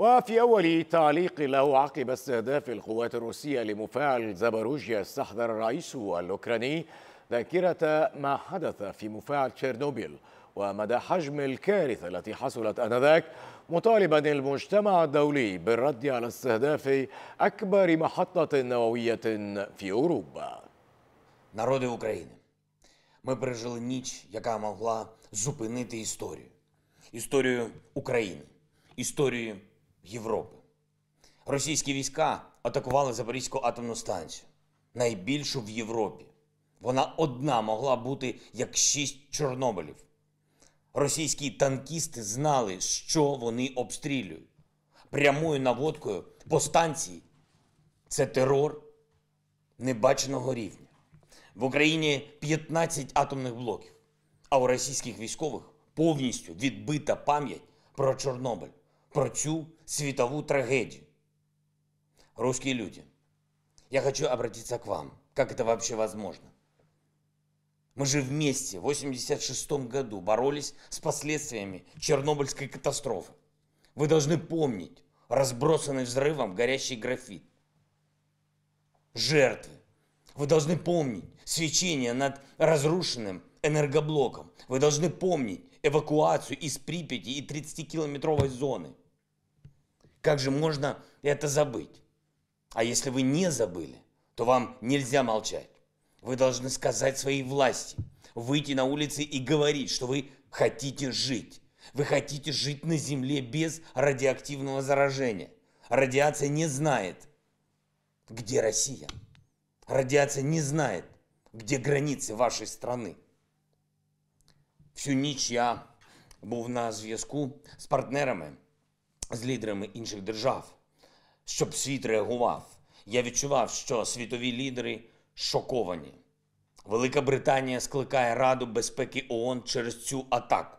وفي أول تعليق له عقب استهداف القوات الروسية لمفاعل زاباروجيا استحضر الرئيس الأوكراني ذاكرة ما حدث في مفاعل تشيرنوبيل ومدى حجم الكارثة التي حصلت آنذاك مطالبا المجتمع الدولي بالرد على استهداف أكبر محطة نووية في أوروبا Народи України, ми пережили ніч, яка могла зупинити історію. Історію України, історію Європи. Російські війська атакували Запорізьку атомну станцію, найбільшу в Європі. Вона одна могла бути як шість Чорнобилів. Російські танкісти знали, що вони обстрілюють. Прямою наводкою по станції це терор небаченого рівня. В Україні 15 атомних блоків, а у російських військових повністю відбита пам'ять про Чорнобиль. про цю световую трагедию. Русские люди, я хочу обратиться к вам. Как это вообще возможно? Мы же вместе в 86 году боролись с последствиями Чернобыльской катастрофы. Вы должны помнить разбросанный взрывом горящий графит. Жертвы. Вы должны помнить свечение над разрушенным энергоблоком. Вы должны помнить эвакуацию из Припяти и 30-километровой зоны. Как же можно это забыть? А если вы не забыли, то вам нельзя молчать. Вы должны сказать своей власти, выйти на улицы и говорить, что вы хотите жить. Вы хотите жить на Земле без радиоактивного заражения. Радиация не знает, где Россия. Радиация не знает, где границы вашей страны. Всю ніч я був на зв'язку з партнерами. з лідерами інших держав, щоб світ реагував. Я відчував, що світові лідери шоковані. Велика Британія скликає Раду безпеки ООН через цю атаку.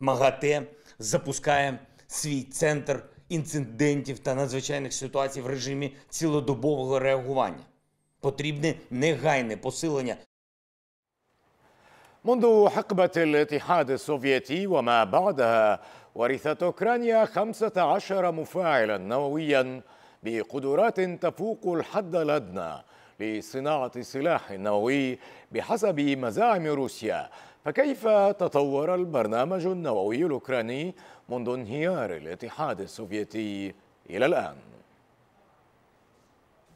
МАГАТЕ запускає свій центр інцидентів та надзвичайних ситуацій в режимі цілодобового реагування. Потрібне негайне посилення. منذ حقبة الاتحاد السوفيتي وما بعدها ورثت أوكرانيا 15 مفاعلا نوويا بقدرات تفوق الحد الأدنى لصناعة سلاح نووي بحسب مزاعم روسيا فكيف تطور البرنامج النووي الأوكراني منذ انهيار الاتحاد السوفيتي إلى الآن؟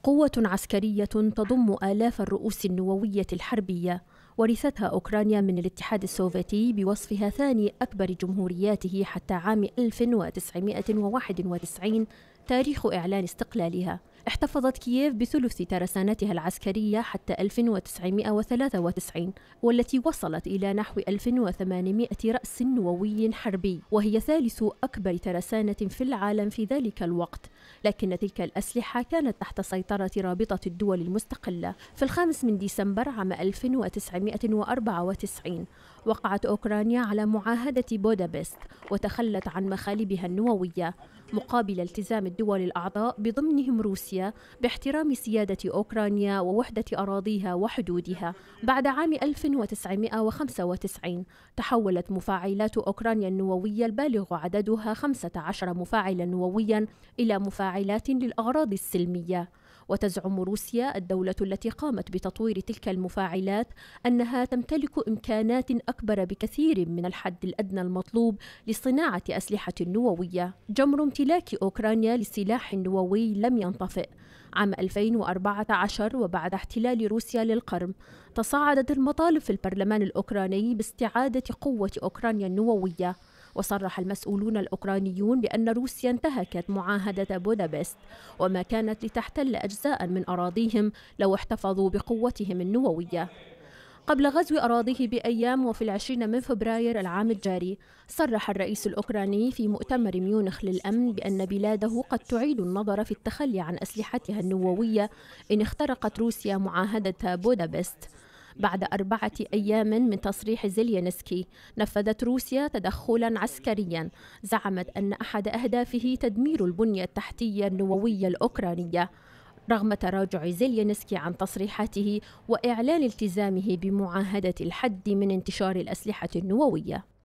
قوة عسكرية تضم آلاف الرؤوس النووية الحربية ورثتها أوكرانيا من الاتحاد السوفيتي بوصفها ثاني أكبر جمهورياته حتى عام 1991 تاريخ إعلان استقلالها احتفظت كييف بثلث ترسانتها العسكرية حتى 1993 والتي وصلت إلى نحو 1800 رأس نووي حربي وهي ثالث أكبر ترسانة في العالم في ذلك الوقت لكن تلك الأسلحة كانت تحت سيطرة رابطة الدول المستقلة في الخامس من ديسمبر عام 1994 وقعت أوكرانيا على معاهدة بودابست وتخلت عن مخالبها النووية مقابل التزام الدول الأعضاء بضمنهم روسيا باحترام سيادة أوكرانيا ووحدة أراضيها وحدودها بعد عام 1995 تحولت مفاعلات أوكرانيا النووية البالغ عددها 15 مفاعلا نوويا إلى مفاعلات للأغراض السلمية وتزعم روسيا الدولة التي قامت بتطوير تلك المفاعلات أنها تمتلك إمكانات أكبر بكثير من الحد الأدنى المطلوب لصناعة أسلحة نووية جمر امتلاك أوكرانيا للسلاح النووي لم ينطفئ عام 2014 وبعد احتلال روسيا للقرم تصاعدت المطالب في البرلمان الأوكراني باستعادة قوة أوكرانيا النووية وصرح المسؤولون الأوكرانيون بأن روسيا انتهكت معاهدة بودابست وما كانت لتحتل أجزاء من أراضيهم لو احتفظوا بقوتهم النووية قبل غزو أراضيه بأيام وفي العشرين من فبراير العام الجاري صرح الرئيس الأوكراني في مؤتمر ميونخ للأمن بأن بلاده قد تعيد النظر في التخلي عن أسلحتها النووية إن اخترقت روسيا معاهدة بودابست بعد أربعة أيام من تصريح زيلينسكي نفذت روسيا تدخلا عسكريا زعمت أن أحد أهدافه تدمير البنية التحتية النووية الأوكرانية رغم تراجع زيلينسكي عن تصريحاته وإعلان التزامه بمعاهدة الحد من انتشار الأسلحة النووية